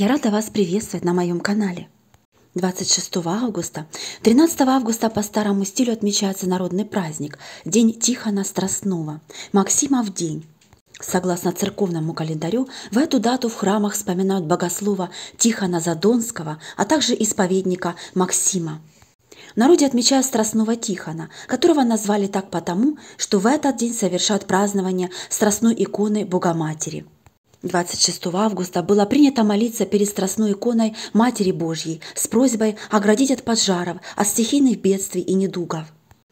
Я рада вас приветствовать на моем канале. 26 августа. 13 августа по старому стилю отмечается народный праздник – День Тихона Страстного, Максима в день. Согласно церковному календарю, в эту дату в храмах вспоминают богослова Тихона Задонского, а также исповедника Максима. В народе отмечают Страстного Тихона, которого назвали так потому, что в этот день совершают празднование Страстной иконы Богоматери – 26 августа было принято молиться перед Страстной иконой Матери Божьей с просьбой оградить от пожаров, от стихийных бедствий и недугов.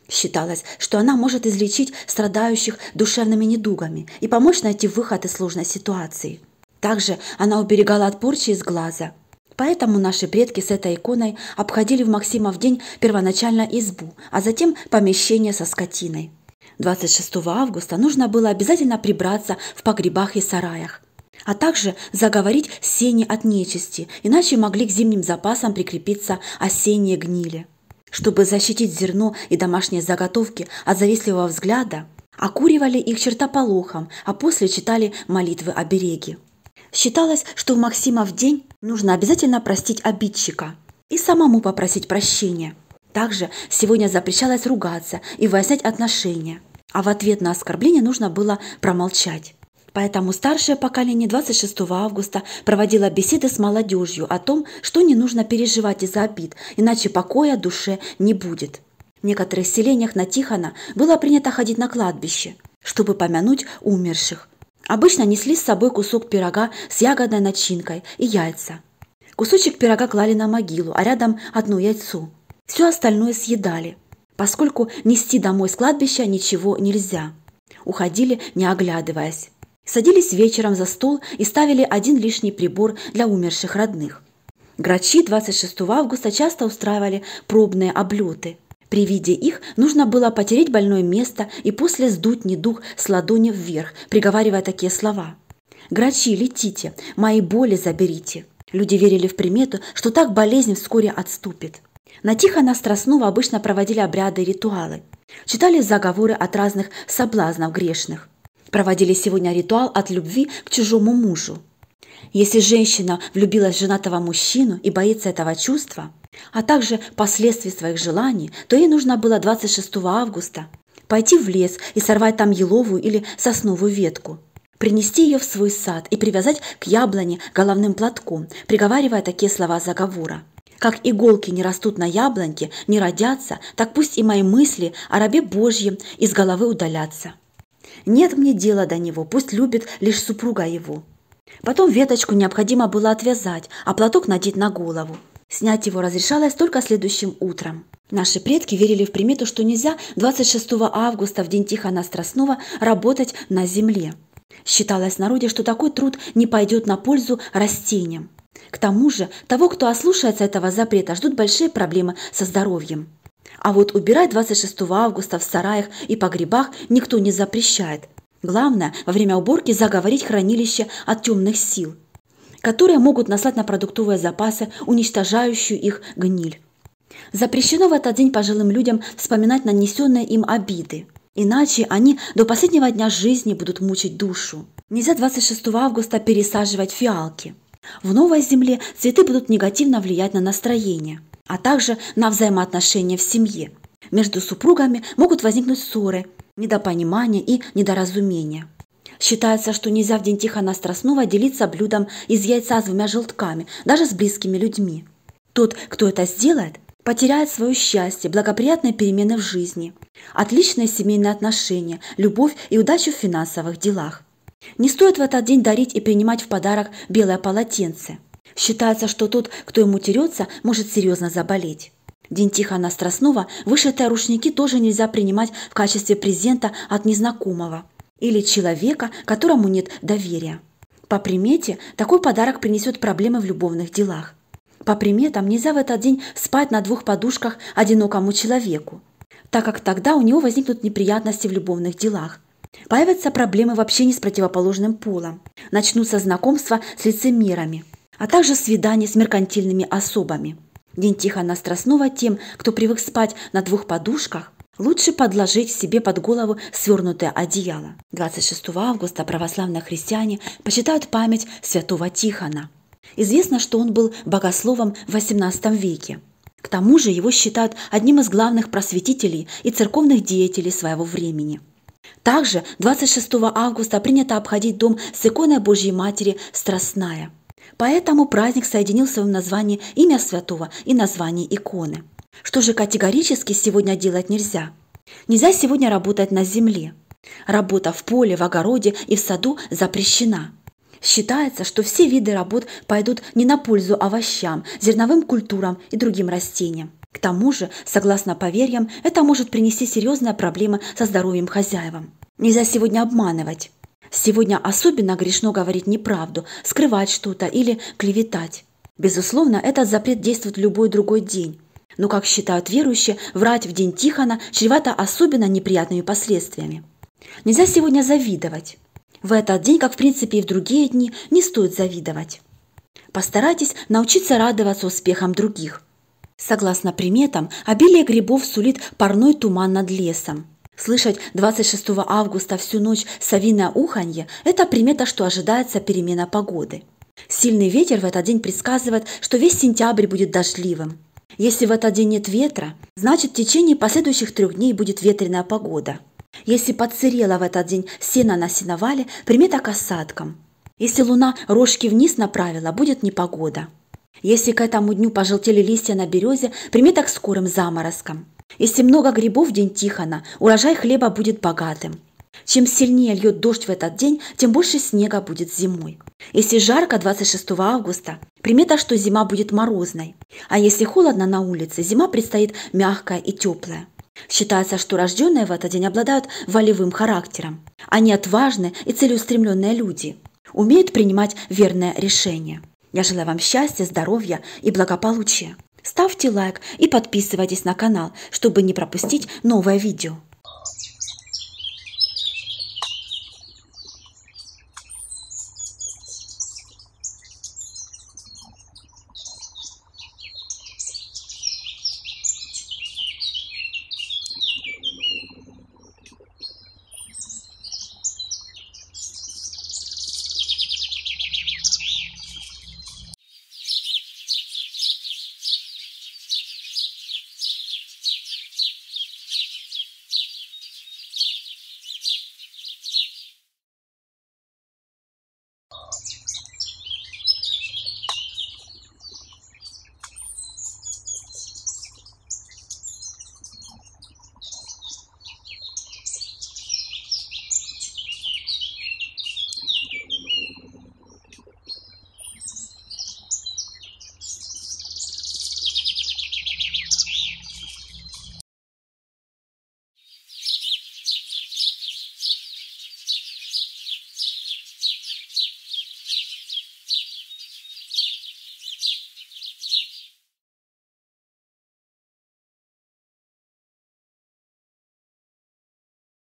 Считалось, что она может излечить страдающих душевными недугами и помочь найти выход из сложной ситуации. Также она уберегала от порчи из глаза. Поэтому наши предки с этой иконой обходили в Максимов день первоначально избу, а затем помещение со скотиной. 26 августа нужно было обязательно прибраться в погребах и сараях а также заговорить сени от нечисти, иначе могли к зимним запасам прикрепиться осенние гнили. Чтобы защитить зерно и домашние заготовки от завистливого взгляда, окуривали их чертополохом, а после читали молитвы береге. Считалось, что у Максима в день нужно обязательно простить обидчика и самому попросить прощения. Также сегодня запрещалось ругаться и выяснять отношения, а в ответ на оскорбление нужно было промолчать. Поэтому старшее поколение 26 августа проводило беседы с молодежью о том, что не нужно переживать из-за обид, иначе покоя душе не будет. В некоторых селениях на Тихона было принято ходить на кладбище, чтобы помянуть умерших. Обычно несли с собой кусок пирога с ягодной начинкой и яйца. Кусочек пирога клали на могилу, а рядом одно яйцо. Все остальное съедали, поскольку нести домой с кладбища ничего нельзя. Уходили, не оглядываясь. Садились вечером за стол и ставили один лишний прибор для умерших родных. Грачи 26 августа часто устраивали пробные облеты. При виде их нужно было потереть больное место и после сдуть недух с ладони вверх, приговаривая такие слова. «Грачи, летите, мои боли заберите». Люди верили в примету, что так болезнь вскоре отступит. На Тихона Страстного обычно проводили обряды и ритуалы. Читали заговоры от разных соблазнов грешных – проводили сегодня ритуал от любви к чужому мужу. Если женщина влюбилась в женатого мужчину и боится этого чувства, а также последствий своих желаний, то ей нужно было 26 августа пойти в лес и сорвать там еловую или сосновую ветку, принести ее в свой сад и привязать к яблоне головным платком, приговаривая такие слова заговора. Как иголки не растут на яблоньке, не родятся, так пусть и мои мысли о рабе Божьем из головы удалятся. Нет мне дела до него, пусть любит лишь супруга его. Потом веточку необходимо было отвязать, а платок надеть на голову. Снять его разрешалось только следующим утром. Наши предки верили в примету, что нельзя 26 августа, в день Тихона Страстного, работать на земле. Считалось в народе, что такой труд не пойдет на пользу растениям. К тому же, того, кто ослушается этого запрета, ждут большие проблемы со здоровьем. А вот убирать 26 августа в сараях и погребах никто не запрещает. Главное, во время уборки заговорить хранилище от темных сил, которые могут наслать на продуктовые запасы, уничтожающую их гниль. Запрещено в этот день пожилым людям вспоминать нанесенные им обиды. Иначе они до последнего дня жизни будут мучить душу. Нельзя 26 августа пересаживать фиалки. В новой земле цветы будут негативно влиять на настроение а также на взаимоотношения в семье. Между супругами могут возникнуть ссоры, недопонимания и недоразумения. Считается, что нельзя в день Тихона Страстного делиться блюдом из яйца с двумя желтками, даже с близкими людьми. Тот, кто это сделает, потеряет свое счастье, благоприятные перемены в жизни, отличные семейные отношения, любовь и удачу в финансовых делах. Не стоит в этот день дарить и принимать в подарок белое полотенце – Считается, что тот, кто ему терется, может серьезно заболеть. День Тихона Страстного вышитые рушники тоже нельзя принимать в качестве презента от незнакомого или человека, которому нет доверия. По примете, такой подарок принесет проблемы в любовных делах. По приметам, нельзя в этот день спать на двух подушках одинокому человеку, так как тогда у него возникнут неприятности в любовных делах. Появятся проблемы в общении с противоположным полом. Начнутся знакомства с лицемерами – а также свидания с меркантильными особами. День Тихона Страстного тем, кто привык спать на двух подушках, Лучше подложить себе под голову свернутое одеяло. 26 августа православные христиане почитают память святого Тихона. Известно, что он был богословом в XVIII веке. К тому же его считают одним из главных просветителей и церковных деятелей своего времени. Также 26 августа принято обходить дом с иконой Божьей Матери «Страстная». Поэтому праздник соединил в своем названии имя святого и название иконы. Что же категорически сегодня делать нельзя? Нельзя сегодня работать на земле. Работа в поле, в огороде и в саду запрещена. Считается, что все виды работ пойдут не на пользу овощам, зерновым культурам и другим растениям. К тому же, согласно поверьям, это может принести серьезные проблемы со здоровьем хозяевам. Нельзя сегодня обманывать. Сегодня особенно грешно говорить неправду, скрывать что-то или клеветать. Безусловно, этот запрет действует любой другой день. Но, как считают верующие, врать в день Тихона чревато особенно неприятными последствиями. Нельзя сегодня завидовать. В этот день, как в принципе и в другие дни, не стоит завидовать. Постарайтесь научиться радоваться успехам других. Согласно приметам, обилие грибов сулит парной туман над лесом. Слышать 26 августа всю ночь совиное уханье – это примета, что ожидается перемена погоды. Сильный ветер в этот день предсказывает, что весь сентябрь будет дождливым. Если в этот день нет ветра, значит в течение последующих трех дней будет ветреная погода. Если подсырело в этот день сено на сеновале, примета к осадкам. Если луна рожки вниз направила, будет непогода. Если к этому дню пожелтели листья на березе, примета к скорым заморозкам – если много грибов в день Тихона, урожай хлеба будет богатым. Чем сильнее льет дождь в этот день, тем больше снега будет зимой. Если жарко 26 августа, примета, что зима будет морозной. А если холодно на улице, зима предстоит мягкая и теплая. Считается, что рожденные в этот день обладают волевым характером. Они отважные и целеустремленные люди, умеют принимать верное решение. Я желаю вам счастья, здоровья и благополучия. Ставьте лайк и подписывайтесь на канал, чтобы не пропустить новое видео.